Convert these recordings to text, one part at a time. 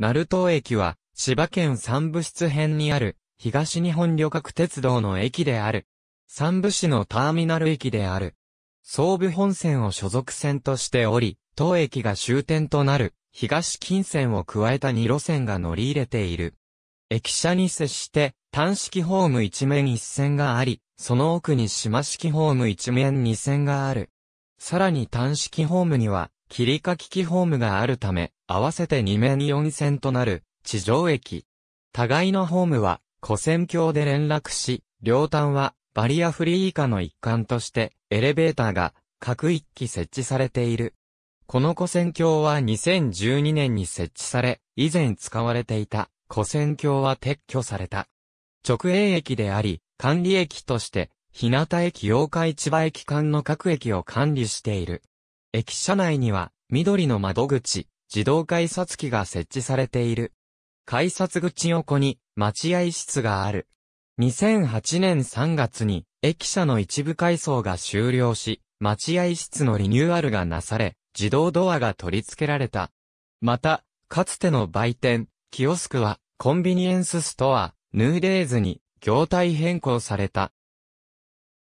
鳴門駅は、千葉県三部室編にある、東日本旅客鉄道の駅である。三部市のターミナル駅である。総武本線を所属線としており、当駅が終点となる、東近線を加えた2路線が乗り入れている。駅舎に接して、単式ホーム一面一線があり、その奥に島式ホーム一面二線がある。さらに単式ホームには、切り欠き機ホームがあるため、合わせて2面4線となる地上駅。互いのホームは、古線橋で連絡し、両端はバリアフリー以下の一環として、エレベーターが各一機設置されている。この古線橋は2012年に設置され、以前使われていた古線橋は撤去された。直営駅であり、管理駅として、日向駅八日市場駅間の各駅を管理している。駅舎内には、緑の窓口、自動改札機が設置されている。改札口横に、待合室がある。2008年3月に、駅舎の一部改装が終了し、待合室のリニューアルがなされ、自動ドアが取り付けられた。また、かつての売店、キオスクは、コンビニエンスストア、ヌーデーズに、業態変更された。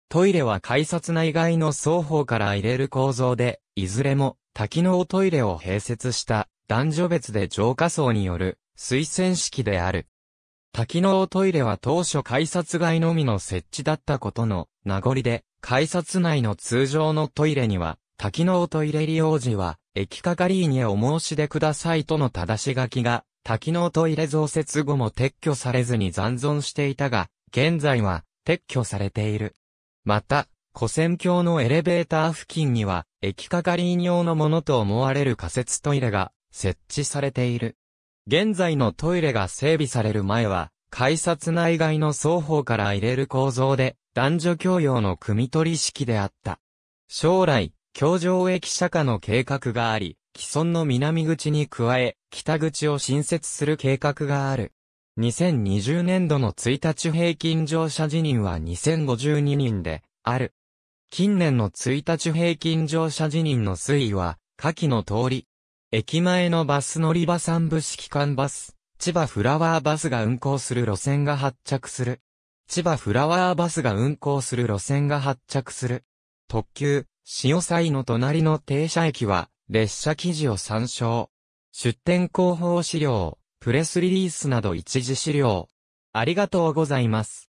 トイレは改札内外の双方から入れる構造で、いずれも多機能トイレを併設した男女別で浄化層による推薦式である。多機能トイレは当初改札外のみの設置だったことの名残で、改札内の通常のトイレには、多機能トイレ利用時は、駅係員へお申し出くださいとの正し書きが、多機能トイレ増設後も撤去されずに残存していたが、現在は撤去されている。また、古戦橋のエレベーター付近には、駅係員用のものと思われる仮設トイレが設置されている。現在のトイレが整備される前は、改札内外の双方から入れる構造で、男女共用の汲み取り式であった。将来、京上駅舎迦の計画があり、既存の南口に加え、北口を新設する計画がある。2020年度の1日平均乗車辞任は2052人で、ある。近年の1日平均乗車時人の推移は、下記の通り。駅前のバス乗り場3部指揮官バス、千葉フラワーバスが運行する路線が発着する。千葉フラワーバスが運行する路線が発着する。特急、潮祭の隣の停車駅は、列車記事を参照。出店広報資料、プレスリリースなど一時資料。ありがとうございます。